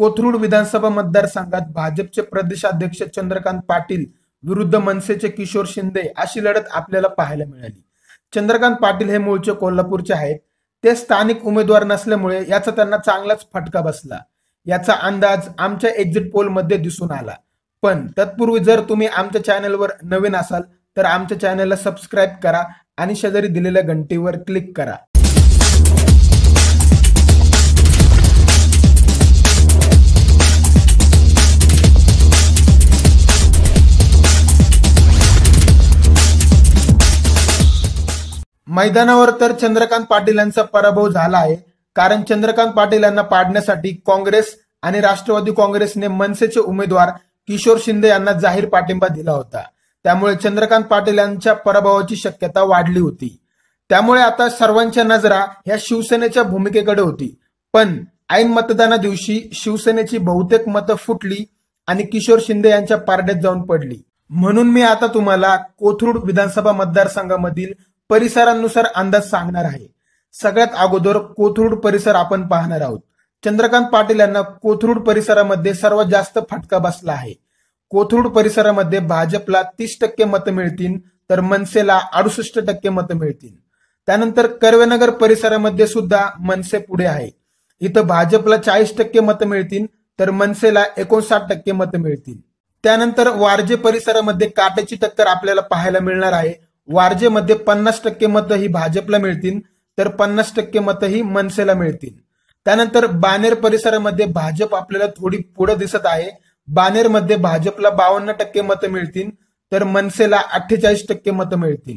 कोथरूड विधानसभा मतदारसंघात भाजपचे प्रदेशाध्यक्ष चंद्रकांत पाटील विरुद्ध मनसेचे किशोर शिंदे अशी लढत आपल्याला पाहायला मिळाली चंद्रकांत पाटील हे मूळचे कोल्हापूरचे आहेत ते स्थानिक उमेदवार नसल्यामुळे याचा त्यांना चांगलाच फटका बसला याचा अंदाज आमच्या एक्झिट पोलमध्ये दिसून आला पण तत्पूर्वी जर तुम्ही आमच्या चॅनलवर नवीन असाल तर आमच्या चॅनलला सबस्क्राईब करा आणि शेजारी दिलेल्या घंटीवर क्लिक करा मैदानावर तर चंद्रकांत पाटील यांचा पराभव झाला आहे कारण चंद्रकांत पाटील यांना पाडण्यासाठी काँग्रेस आणि राष्ट्रवादी काँग्रेसने मनसेचे उमेदवार किशोर शिंदे यांना जाहीर पाठिंबा दिला होता त्यामुळे चंद्रकांत पाटील यांच्या पराभवाची शक्यता वाढली होती त्यामुळे आता सर्वांच्या नजरा ह्या शिवसेनेच्या भूमिकेकडे होती पण ऐन मतदाना दिवशी शिवसेनेची बहुतेक मतं फुटली आणि किशोर शिंदे यांच्या पारड्यात जाऊन पडली म्हणून मी आता तुम्हाला कोथरूड विधानसभा मतदारसंघामधील परिसरानुसार अंदाज सांगणार आहे सगळ्यात अगोदर कोथरूड परिसर आपण पाहणार आहोत चंद्रकांत पाटील यांना कोथरूड परिसरामध्ये सर्वात जास्त फटका बसला आहे कोथरूड परिसरामध्ये भाजपला तीस टक्के मतं मिळतील तर मनसेला अडुसष्ट टक्के मतं मिळतील त्यानंतर कर्वेनगर परिसरामध्ये सुद्धा मनसे पुढे आहे इथं भाजपला चाळीस टक्के मतं मिळतील तर मनसेला एकोणसाठ टक्के मतं मिळतील त्यानंतर वारजे परिसरामध्ये काट्याची टक्कर आपल्याला पाहायला मिळणार आहे वारजेमध्ये पन्नास टक्के मतं ही भाजपला मिळतील तर पन्नास टक्के मतं ही मनसेला मिळतील त्यानंतर बानेर परिसरामध्ये भाजप आपल्याला थोडी पुढे दिसत आहे बानेरमध्ये भाजपला बावन्न टक्के मतं मिळतील तर मनसेला अठ्ठेचाळीस टक्के मतं मिळतील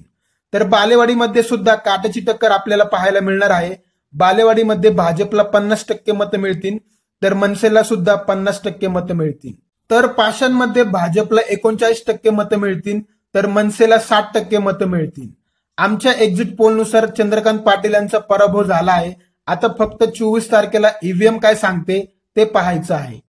तर बालेवाडीमध्ये सुद्धा काटाची टक्कर आपल्याला पाहायला मिळणार आहे बालेवाडीमध्ये भाजपला पन्नास टक्के मतं मिळतील तर मनसेला सुद्धा पन्नास टक्के मतं मिळतील तर पाषाणमध्ये भाजपला एकोणचाळीस टक्के मतं मिळतील तर मनसेला साठ टक्के मतं मिळतील आमच्या एक्झिट पोलनुसार चंद्रकांत पाटील यांचा पराभव झाला आहे आता फक्त चोवीस तारखेला ईव्हीएम e काय सांगते ते पाहायचं आहे